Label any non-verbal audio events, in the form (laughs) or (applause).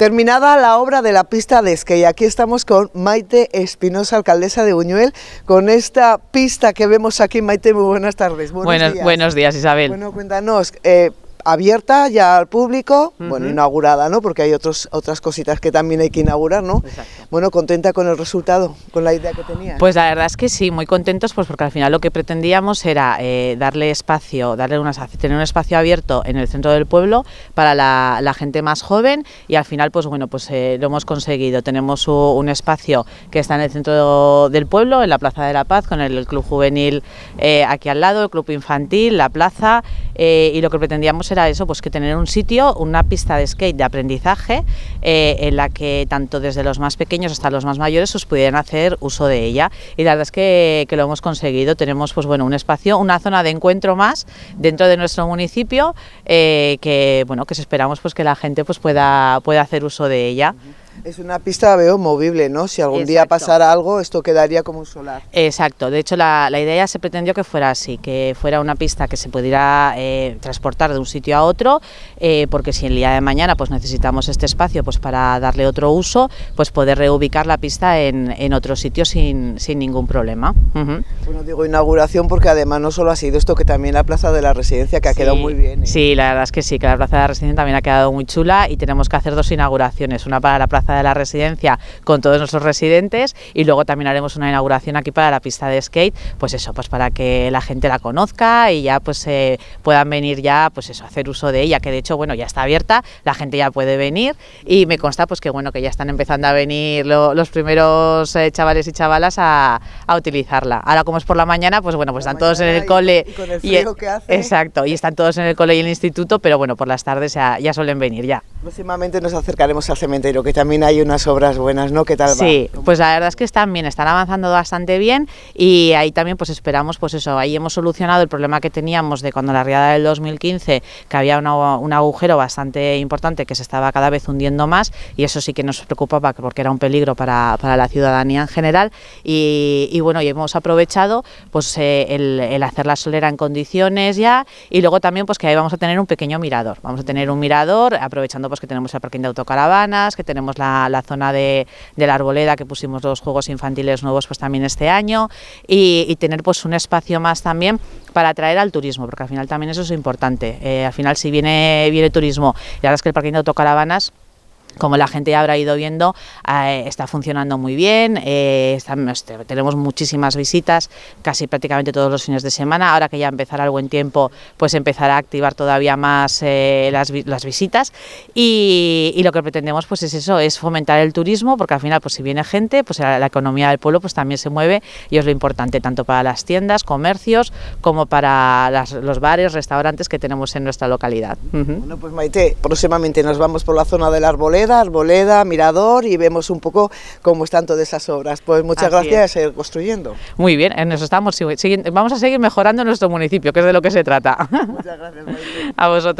Terminada la obra de la pista de esquí, aquí estamos con Maite Espinosa, alcaldesa de Buñuel, con esta pista que vemos aquí. Maite, muy buenas tardes. Buenos, días. Buenos días, Isabel. Bueno, cuéntanos, eh, abierta ya al público, bueno, inaugurada, ¿no? Porque hay otros, otras cositas que también hay que inaugurar, ¿no? Bueno, contenta con el resultado, con la idea que tenía. Pues la verdad es que sí, muy contentos, pues porque al final lo que pretendíamos era eh, darle espacio, darle unas, tener un espacio abierto en el centro del pueblo para la, gente más joven y al final, pues bueno, pues eh, lo hemos conseguido. Tenemos un, espacio que está en el centro del pueblo, en la Plaza de la Paz, con el, club juvenil eh, aquí al lado, el club infantil, la plaza y lo que pretendíamos era eso, pues que tener un sitio, una pista de skate de aprendizaje eh, en la que tanto desde los más pequeños hasta los más mayores os pudieran hacer uso de ella. Y la verdad es que, lo hemos conseguido. Tenemos pues bueno un espacio, una zona de encuentro más dentro de nuestro municipio eh, que bueno que esperamos pues que la gente pues pueda, pueda hacer uso de ella. Es una pista, veo, movible, ¿no? Si algún día pasara algo, esto quedaría como un solar. Exacto, de hecho la, idea se pretendió que fuera así, que fuera una pista que se pudiera eh, transportar de un sitio a otro, eh, porque si el día de mañana pues necesitamos este espacio pues para darle otro uso, pues poder reubicar la pista en, otro sitio sin, sin ningún problema. Bueno, digo inauguración porque además no solo ha sido esto, que también la Plaza de la Residencia, que ha quedado muy bien. ¿eh? Sí, la verdad es que sí, que la Plaza de la Residencia también ha quedado muy chula y tenemos que hacer dos inauguraciones, una para la Plaza de la residencia con todos nuestros residentes y luego también haremos una inauguración aquí para la pista de skate, pues eso, pues para que la gente la conozca y ya pues eh, puedan venir ya pues eso, hacer uso de ella, que de hecho bueno ya está abierta, la gente ya puede venir y me consta pues que bueno que ya están empezando a venir los primeros eh, chavales y chavalas a, a, utilizarla. Ahora como es por la mañana, pues bueno, pues están todos en el cole y, con el e que hace. exacto y están todos en el cole y el instituto, pero bueno por las tardes ya, ya suelen venir ya. Próximamente nos acercaremos al cementerio que también también hay unas obras buenas, ¿no? ¿Qué tal va? Sí, pues la verdad es que están bien, están avanzando bastante bien y ahí también pues esperamos, pues eso, ahí hemos solucionado el problema que teníamos de cuando la riada del 2015, que había un agujero bastante importante que se estaba cada vez hundiendo más y eso sí que nos preocupaba porque era un peligro para, para la ciudadanía en general y, bueno, y hemos aprovechado pues eh, el, el hacer la solera en condiciones ya y luego también pues que ahí vamos a tener un pequeño mirador, vamos a tener un mirador aprovechando pues que tenemos el parking de autocaravanas, que tenemos la, zona de, la arboleda que pusimos los juegos infantiles nuevos pues también este año y, tener pues un espacio más también para atraer al turismo, porque al final también eso es importante. Eh, al final si viene, viene turismo y ahora es que el parque de autocaravanas como la gente ya habrá ido viendo, eh, está funcionando muy bien, eh, tenemos muchísimas visitas casi prácticamente todos los fines de semana, ahora que ya empezará el buen tiempo, pues empezará a activar todavía más eh, las, visitas y, lo que pretendemos pues es eso, es fomentar el turismo, porque al final pues si viene gente, pues la, economía del pueblo pues también se mueve y es lo importante tanto para las tiendas, comercios, como para los bares, restaurantes que tenemos en nuestra localidad. Bueno pues Maite, próximamente nos vamos por la zona del arbolé Arboleda, Mirador y vemos un poco cómo están todas esas obras. Pues muchas gracias gracias, eh, seguir construyendo. Muy bien, eso eh, estamos vamos a seguir mejorando nuestro municipio, que es de lo que se trata. Muchas gracias. (laughs) a vosotros.